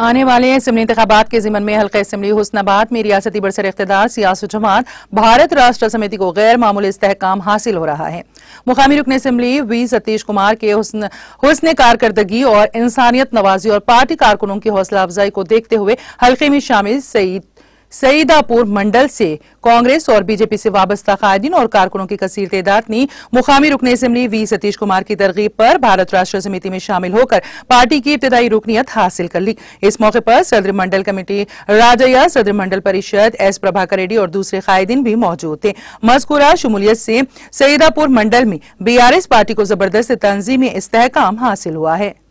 आने वाले इसम्बली इंतबात के जिम्मन में हल्का इसम्बली हुसनाबाद में रियासती बरसर इकतदार सियासत जमात भारत राष्ट्र समिति को गैर मामूल इस्तेकाम हासिल हो रहा है मुकामी रुकन इसम्बली वी सतीश कुमार के हुसन, हुसन और इंसानियत नवाजी और पार्टी कारकुनों की हौसला अफजाई को देखते हुए हल्के में शामिल सईद सईदापुर मंडल से कांग्रेस और बीजेपी से वाबस्ता कायदीन और कारकुनों की कसीर तदाद ने मुकामी रुकन असम्बली वी सतीश कुमार की तरगीब पर भारत राष्ट्र समिति में शामिल होकर पार्टी की इब्तदाई रुकनीत हासिल कर ली इस मौके पर सदर मंडल कमेटी राजया सदर मंडल परिषद एस प्रभाकर रेड्डी और दूसरे कायदीन भी मौजूद थे मजकूरा शमूलियत से सईदापुर मंडल में बीआरएस पार्टी को जबरदस्त तंजीमी इस्तेकाम हासिल हुआ है